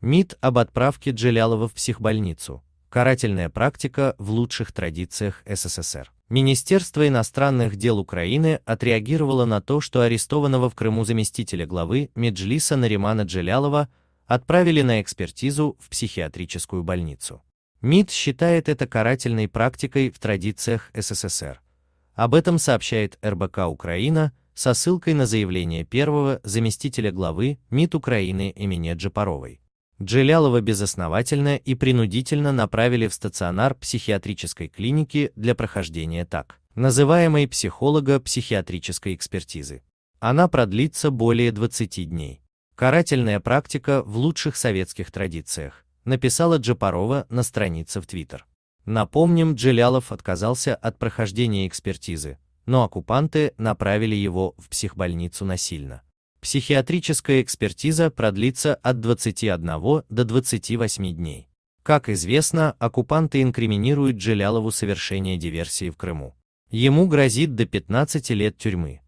МИД об отправке Джелялова в психбольницу. Карательная практика в лучших традициях СССР. Министерство иностранных дел Украины отреагировало на то, что арестованного в Крыму заместителя главы Меджлиса Наримана Джелялова отправили на экспертизу в психиатрическую больницу. МИД считает это карательной практикой в традициях СССР. Об этом сообщает РБК Украина со ссылкой на заявление первого заместителя главы МИД Украины имени Джапаровой. Джелялова безосновательно и принудительно направили в стационар психиатрической клиники для прохождения так называемой психолого-психиатрической экспертизы. Она продлится более 20 дней. Карательная практика в лучших советских традициях, написала Джапарова на странице в Твиттер. Напомним, Джелялов отказался от прохождения экспертизы, но оккупанты направили его в психбольницу насильно. Психиатрическая экспертиза продлится от 21 до 28 дней. Как известно, оккупанты инкриминируют Джелялову совершение диверсии в Крыму. Ему грозит до 15 лет тюрьмы.